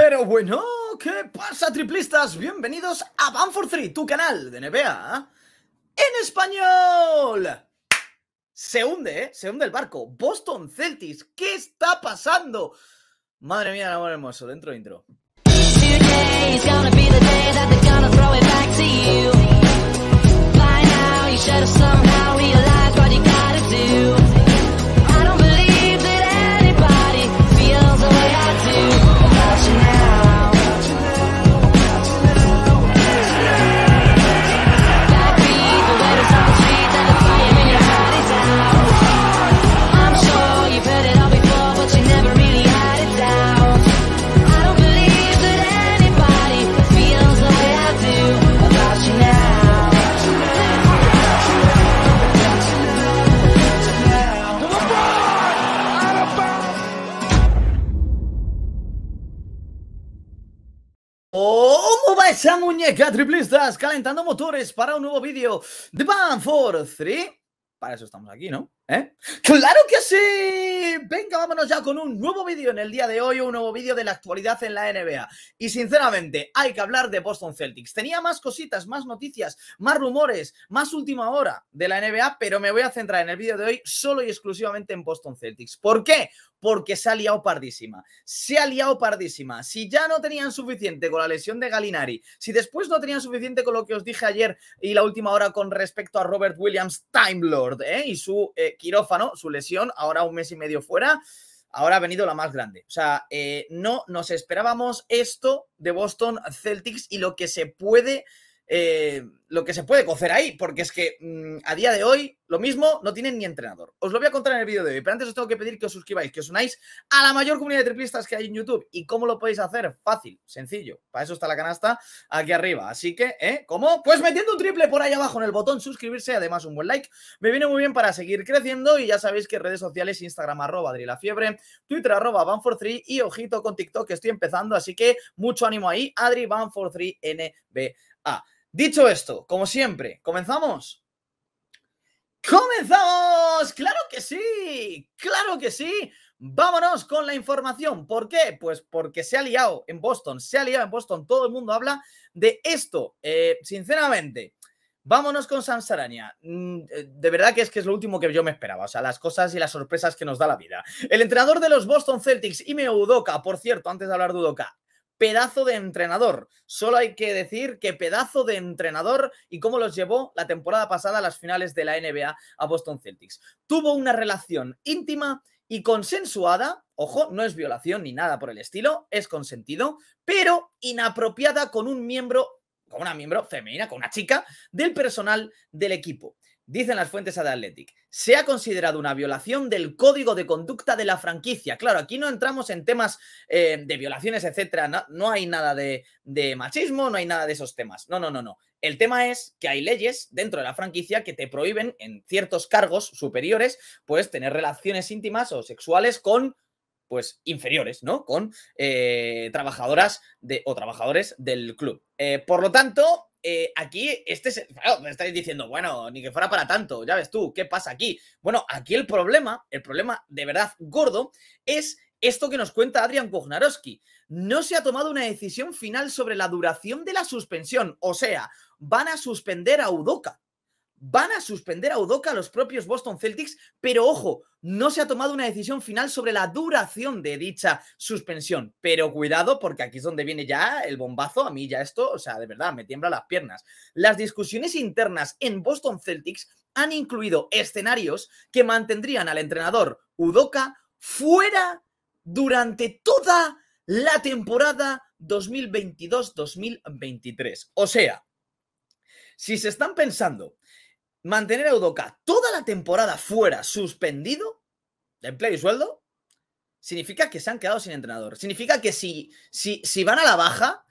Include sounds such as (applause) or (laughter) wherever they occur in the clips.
Pero bueno, ¿qué pasa triplistas? Bienvenidos a for 3, tu canal de NBA en español. Se hunde, ¿eh? Se hunde el barco. Boston Celtics, ¿qué está pasando? Madre mía, el amor hermoso, dentro intro. triplistas, calentando motores para un nuevo vídeo de Band for 3. Para eso estamos aquí, ¿no? ¿Eh? ¡Claro que sí! Venga, vámonos ya con un nuevo vídeo en el día de hoy, un nuevo vídeo de la actualidad en la NBA. Y sinceramente, hay que hablar de Boston Celtics. Tenía más cositas, más noticias, más rumores, más última hora de la NBA, pero me voy a centrar en el vídeo de hoy solo y exclusivamente en Boston Celtics. ¿Por qué? Porque se ha liado pardísima. Se ha liado pardísima. Si ya no tenían suficiente con la lesión de Galinari, si después no tenían suficiente con lo que os dije ayer y la última hora con respecto a Robert Williams, Time Lord, ¿eh? y su... Eh, quirófano, su lesión, ahora un mes y medio fuera, ahora ha venido la más grande. O sea, eh, no nos esperábamos esto de Boston Celtics y lo que se puede eh, lo que se puede cocer ahí, porque es que mm, a día de hoy lo mismo no tienen ni entrenador. Os lo voy a contar en el vídeo de hoy, pero antes os tengo que pedir que os suscribáis, que os unáis a la mayor comunidad de triplistas que hay en YouTube. ¿Y cómo lo podéis hacer? Fácil, sencillo. Para eso está la canasta aquí arriba. Así que, ¿eh? ¿Cómo? Pues metiendo un triple por ahí abajo en el botón suscribirse, además un buen like. Me viene muy bien para seguir creciendo y ya sabéis que redes sociales, Instagram arroba Adrilafiebre, Twitter arroba van y ojito con TikTok que estoy empezando, así que mucho ánimo ahí, Adri van nba Dicho esto, como siempre, ¿comenzamos? ¡Comenzamos! ¡Claro que sí! ¡Claro que sí! Vámonos con la información. ¿Por qué? Pues porque se ha liado en Boston, se ha liado en Boston, todo el mundo habla de esto. Eh, sinceramente, vámonos con Sarania. Mm, eh, de verdad que es que es lo último que yo me esperaba, o sea, las cosas y las sorpresas que nos da la vida. El entrenador de los Boston Celtics, Ime Udoka, por cierto, antes de hablar de Udoka, pedazo de entrenador. Solo hay que decir que pedazo de entrenador y cómo los llevó la temporada pasada a las finales de la NBA a Boston Celtics. Tuvo una relación íntima y consensuada, ojo, no es violación ni nada por el estilo, es consentido, pero inapropiada con un miembro, con una miembro femenina, con una chica del personal del equipo. Dicen las fuentes de Athletic, se ha considerado una violación del código de conducta de la franquicia. Claro, aquí no entramos en temas eh, de violaciones, etcétera. No, hay nada de, machismo, no hay nada de esos temas. No, no, no, no. El tema es que hay leyes dentro de la franquicia que te prohíben en ciertos cargos superiores, pues tener relaciones íntimas o sexuales con pues inferiores, ¿no? Con eh, trabajadoras de, o trabajadores del club. Eh, por lo tanto, eh, aquí, este es, me estáis diciendo, bueno, ni que fuera para tanto, ya ves tú, ¿qué pasa aquí? Bueno, aquí el problema, el problema de verdad gordo, es esto que nos cuenta Adrian Kognarowski. No se ha tomado una decisión final sobre la duración de la suspensión, o sea, van a suspender a Udoka van a suspender a Udoca los propios Boston Celtics, pero ojo, no se ha tomado una decisión final sobre la duración de dicha suspensión. Pero cuidado, porque aquí es donde viene ya el bombazo. A mí ya esto, o sea, de verdad, me tiembla las piernas. Las discusiones internas en Boston Celtics han incluido escenarios que mantendrían al entrenador Udoca fuera durante toda la temporada 2022-2023. O sea, si se están pensando mantener a Udoca toda la temporada fuera, suspendido, de empleo y sueldo, significa que se han quedado sin entrenador. Significa que si, si, si van a la baja,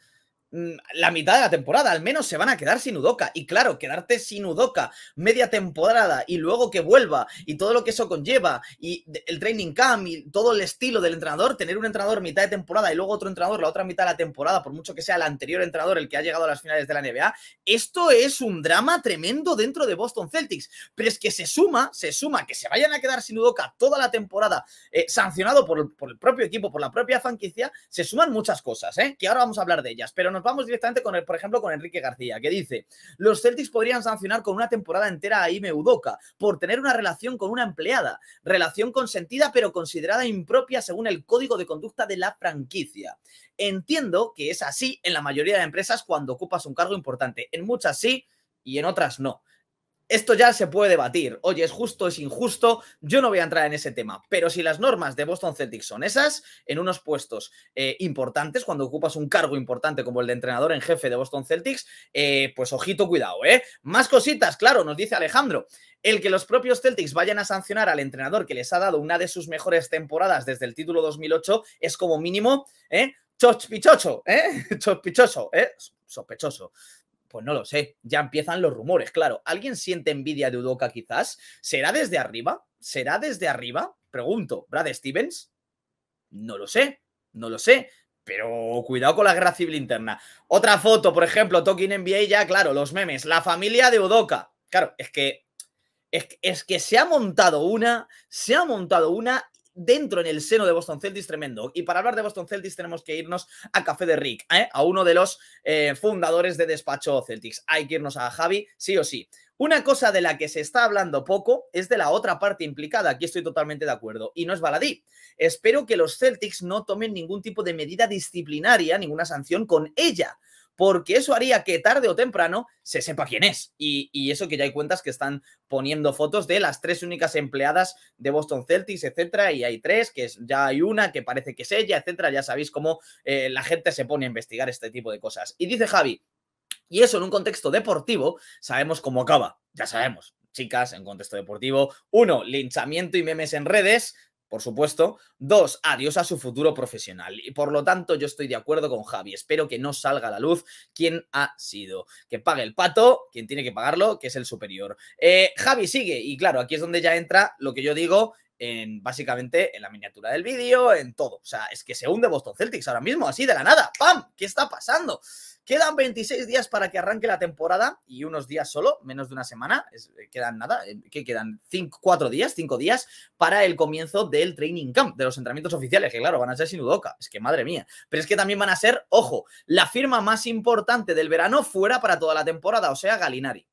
Mm, la mitad de la temporada, al menos se van a quedar sin Udoca. Y claro, quedarte sin Udoca media temporada y luego que vuelva y todo lo que eso conlleva y el training camp y todo el estilo del entrenador, tener un entrenador mitad de temporada y luego otro entrenador la otra mitad de la temporada, por mucho que sea el anterior entrenador el que ha llegado a las finales de la NBA, esto es un drama tremendo dentro de Boston Celtics. Pero es que se suma, se suma que se vayan a quedar sin Udoca toda la temporada, eh, sancionado por, por el propio equipo, por la propia franquicia, se suman muchas cosas, ¿eh? que ahora vamos a hablar de ellas, pero no nos vamos directamente con el, por ejemplo, con Enrique García, que dice: Los Celtics podrían sancionar con una temporada entera a Ime Udoca por tener una relación con una empleada, relación consentida pero considerada impropia según el código de conducta de la franquicia. Entiendo que es así en la mayoría de empresas cuando ocupas un cargo importante. En muchas sí y en otras no. Esto ya se puede debatir. Oye, es justo, es injusto. Yo no voy a entrar en ese tema. Pero si las normas de Boston Celtics son esas, en unos puestos eh, importantes, cuando ocupas un cargo importante como el de entrenador en jefe de Boston Celtics, eh, pues ojito, cuidado, ¿eh? Más cositas, claro, nos dice Alejandro. El que los propios Celtics vayan a sancionar al entrenador que les ha dado una de sus mejores temporadas desde el título 2008 es como mínimo, ¿eh? Pichocho, ¿eh? (laughs) Chochpichoso, ¿eh? Sospechoso. Pues no lo sé, ya empiezan los rumores, claro. ¿Alguien siente envidia de Udoka quizás? ¿Será desde arriba? ¿Será desde arriba? Pregunto, ¿Brad Stevens? No lo sé, no lo sé. Pero cuidado con la guerra civil interna. Otra foto, por ejemplo, Tolkien NBA ya, claro, los memes. La familia de Udoka. Claro, es que, es que se ha montado una, se ha montado una dentro en el seno de Boston Celtics tremendo. Y para hablar de Boston Celtics tenemos que irnos a Café de Rick, ¿eh? a uno de los eh, fundadores de Despacho Celtics. Hay que irnos a Javi, sí o sí. Una cosa de la que se está hablando poco es de la otra parte implicada, aquí estoy totalmente de acuerdo, y no es baladí. Espero que los Celtics no tomen ningún tipo de medida disciplinaria, ninguna sanción con ella, porque eso haría que tarde o temprano se sepa quién es. Y, eso que ya hay cuentas que están poniendo fotos de las tres únicas empleadas de Boston Celtics, etcétera, y hay tres, que es, ya hay una que parece que es ella, etcétera. Ya sabéis cómo eh, la gente se pone a investigar este tipo de cosas. Y dice Javi, y eso en un contexto deportivo, sabemos cómo acaba, ya sabemos. Chicas, en contexto deportivo. Uno, linchamiento y memes en redes por supuesto. Dos, adiós a su futuro profesional. Y por lo tanto, yo estoy de acuerdo con Javi. Espero que no salga a la luz quién ha sido. Que pague el pato, quien tiene que pagarlo, que es el superior. Eh, Javi sigue. Y claro, aquí es donde ya entra lo que yo digo en básicamente en la miniatura del vídeo, en todo. O sea, es que se hunde Boston Celtics ahora mismo, así de la nada. ¡Pam! ¿Qué está pasando? Quedan 26 días para que arranque la temporada y unos días solo, menos de una semana, eh, quedan nada, eh, que quedan cuatro días, cinco días para el comienzo del training camp, de los entrenamientos oficiales, que claro, van a ser sin Udoka, es que madre mía, pero es que también van a ser, ojo, la firma más importante del verano fuera para toda la temporada, o sea, Galinari.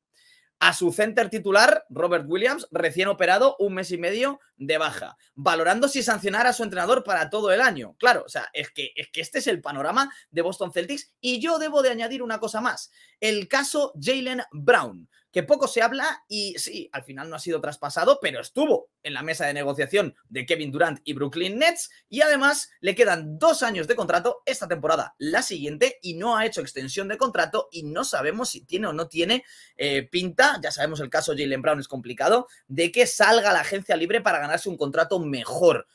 A su center titular, Robert Williams, recién operado, un mes y medio de baja, valorando si sancionar a su entrenador para todo el año. Claro, o sea, es que, es que este es el panorama de Boston Celtics y yo debo de añadir una cosa más, el caso Jalen Brown que poco se habla y sí, al final no ha sido traspasado, pero estuvo en la mesa de negociación de Kevin Durant y Brooklyn Nets y además le quedan dos años de contrato esta temporada, la siguiente, y no ha hecho extensión de contrato y no sabemos si tiene o no tiene eh, pinta, ya sabemos el caso Jalen Brown es complicado, de que salga a la agencia libre para ganarse un contrato mejor.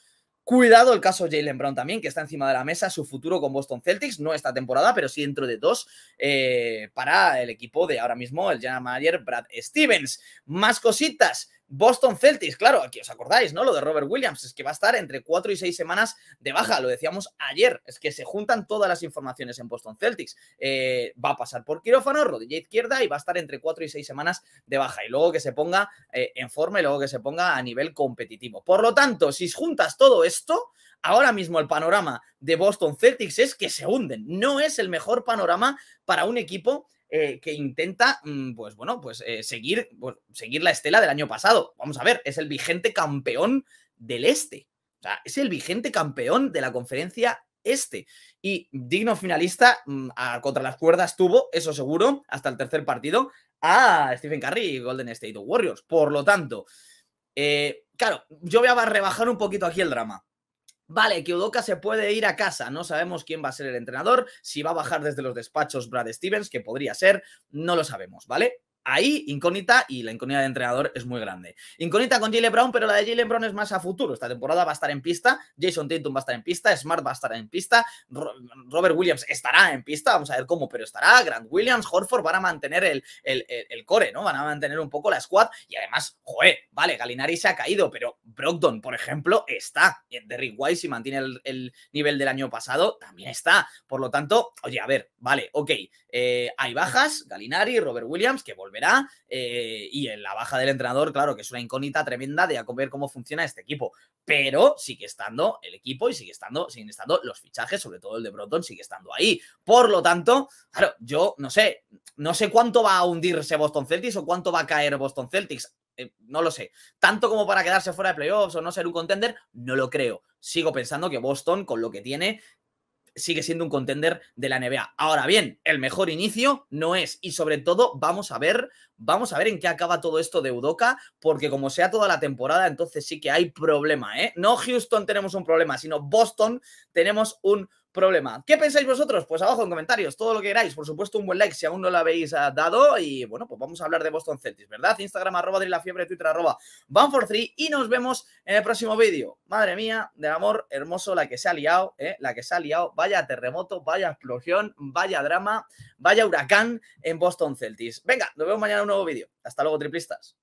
Cuidado el caso Jalen Brown también, que está encima de la mesa, su futuro con Boston Celtics, no esta temporada, pero sí dentro de dos, eh, para el equipo de ahora mismo, el general manager Brad Stevens. Más cositas, Boston Celtics, claro, aquí os acordáis, ¿no? Lo de Robert Williams, es que va a estar entre cuatro y seis semanas de baja, lo decíamos ayer, es que se juntan todas las informaciones en Boston Celtics. Eh, va a pasar por quirófano, rodilla izquierda y va a estar entre cuatro y seis semanas de baja y luego que se ponga eh, en forma y luego que se ponga a nivel competitivo. Por lo tanto, si juntas todo esto, ahora mismo el panorama de Boston Celtics es que se hunden, no es el mejor panorama para un equipo eh, que intenta, mm, pues bueno, pues eh, seguir, seguir la estela del año pasado. Vamos a ver, es el vigente campeón del Este. O sea, es el vigente campeón de la conferencia este. Y digno finalista, mm, contra las cuerdas tuvo, eso seguro, hasta el tercer partido, a Stephen Curry y Golden State Warriors. Por lo tanto, eh, claro, yo voy a rebajar un poquito aquí el drama. Vale, que Udoca se puede ir a casa. No sabemos quién va a ser el entrenador, si va a bajar desde los despachos Brad Stevens, que podría ser, no lo sabemos, ¿vale? ahí incógnita y la incógnita de entrenador es muy grande. Incógnita con Jalen Brown, pero la de Jalen Brown es más a futuro. Esta temporada va a estar en pista, Jason Tatum va a estar en pista, Smart va a estar en pista, Robert Williams estará en pista, vamos a ver cómo, pero estará. Grant Williams, Horford van a mantener el, core, ¿no? Van a mantener un poco la squad y además, joder vale, Galinari se ha caído, pero Brogdon, por ejemplo, está. Derrick White, si mantiene el, nivel del año pasado, también está. Por lo tanto, oye, a ver, vale, ok, eh, hay bajas, Galinari, Robert Williams, que volverá. Eh, y en la baja del entrenador, claro, que es una incógnita tremenda de ver cómo funciona este equipo. Pero sigue estando el equipo y sigue estando, siguen estando los fichajes, sobre todo el de Broton, sigue estando ahí. Por lo tanto, claro, yo no sé, no sé cuánto va a hundirse Boston Celtics o cuánto va a caer Boston Celtics. Eh, no lo sé. Tanto como para quedarse fuera de playoffs o no ser un contender, no lo creo. Sigo pensando que Boston, con lo que tiene, sigue siendo un contender de la NBA. Ahora bien, el mejor inicio no es y sobre todo vamos a ver, vamos a ver en qué acaba todo esto de Udoca, porque como sea toda la temporada, entonces sí que hay problema, ¿eh? No Houston tenemos un problema, sino Boston tenemos un problema. ¿Qué pensáis vosotros? Pues abajo en comentarios, todo lo que queráis. Por supuesto, un buen like si aún no lo habéis ah, dado. Y bueno, pues vamos a hablar de Boston Celtics, ¿verdad? Instagram arroba de la fiebre, Twitter arroba for three y nos vemos en el próximo vídeo. Madre mía, del amor hermoso, la que se ha liado, ¿eh? la que se ha liado. Vaya terremoto, vaya explosión, vaya drama, vaya huracán en Boston Celtics. Venga, nos vemos mañana en un nuevo vídeo. Hasta luego, triplistas.